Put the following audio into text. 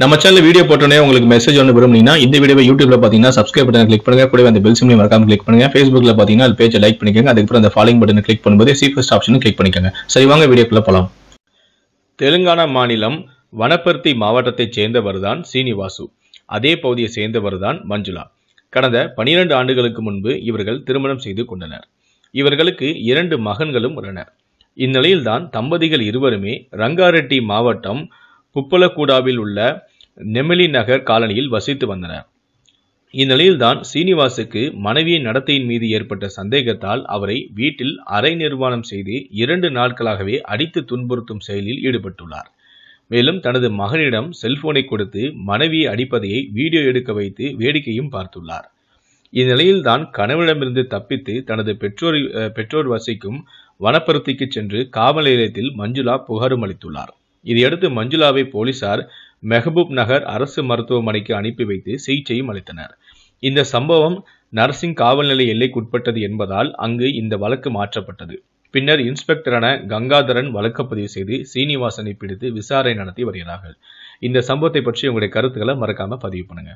நம்ம channel video போட்டோன்னே உங்களுக்கு மெசேஜ் ஒன்று விரும்புனீங்கன்னா இந்த வீடியோ யூடியூப்ல பார்த்தீங்கன்னா சப்ஸ்கிரைப் பட்டன் கிளிக் பண்ணுங்க கூட அந்த பெல் சிம்லையும் மறக்காம கிளிக் பண்ணுங்க ஃபேஸ்புக்ல பார்த்தீங்கன்னா அது பேஜை லைக் பண்ணிக்கோங்க அதுக்கப்புறம் அந்த ஃபாலோயிங் பட்டன் கிளிக் பண்ணும்போது ஃபஸ்ட் ஆப்ஷனும் கிளிக் பண்ணிக்கோங்க சரி வாங்க வீடியோக்குள்ள போகலாம் தெலுங்கானா மாநிலம் வனப்பர்த்தி மாவட்டத்தைச் சேர்ந்தவர் தான் சீனிவாசு அதே பகுதியை சேர்ந்தவர் தான் மஞ்சுளா கடந்த பனிரெண்டு ஆண்டுகளுக்கு முன்பு இவர்கள் திருமணம் செய்து கொண்டனர் இவர்களுக்கு இரண்டு மகன்களும் உள்ளனர் இந்நிலையில்தான் தம்பதிகள் இருவருமே ரங்காரெட்டி மாவட்டம் உப்பலக்கூடாவில் உள்ள நெமிலி நகர் காலனியில் வசித்து வந்தனர் இந்நிலையில்தான் சீனிவாசுக்கு மனைவியின் நடத்தையின் மீது ஏற்பட்ட சந்தேகத்தால் அவரை வீட்டில் அரை நிர்வாணம் செய்து இரண்டு நாட்களாகவே அடித்து துன்புறுத்தும் செயலில் ஈடுபட்டுள்ளார் மேலும் தனது மகனிடம் செல்போனை கொடுத்து மனைவியை அடிப்பதையை வீடியோ எடுக்க வைத்து வேடிக்கையும் பார்த்துள்ளார் இந்நிலையில்தான் கணவனிடமிருந்து தப்பித்து தனது பெற்றோர் பெற்றோர் வசிக்கும் வனப்பருத்திக்கு சென்று காவல் நிலையத்தில் மஞ்சுளா புகாரும் அளித்துள்ளார் இதையடுத்து மஞ்சுளாவை போலீசார் மெஹபூப் நகர் அரசு மருத்துவமனைக்கு அனுப்பி வைத்து சிகிச்சையும் அளித்தனர் இந்த சம்பவம் நர்சிங் காவல் நிலைய எல்லைக்குட்பட்டது என்பதால் அங்கு இந்த வழக்கு மாற்றப்பட்டது பின்னர் இன்ஸ்பெக்டரான கங்காதரன் வழக்கு பதிவு செய்து சீனிவாசனை பிடித்து விசாரணை நடத்தி வருகிறார்கள் இந்த சம்பவத்தை பற்றி உங்களுடைய கருத்துக்களை மறக்காம பதிவு பண்ணுங்க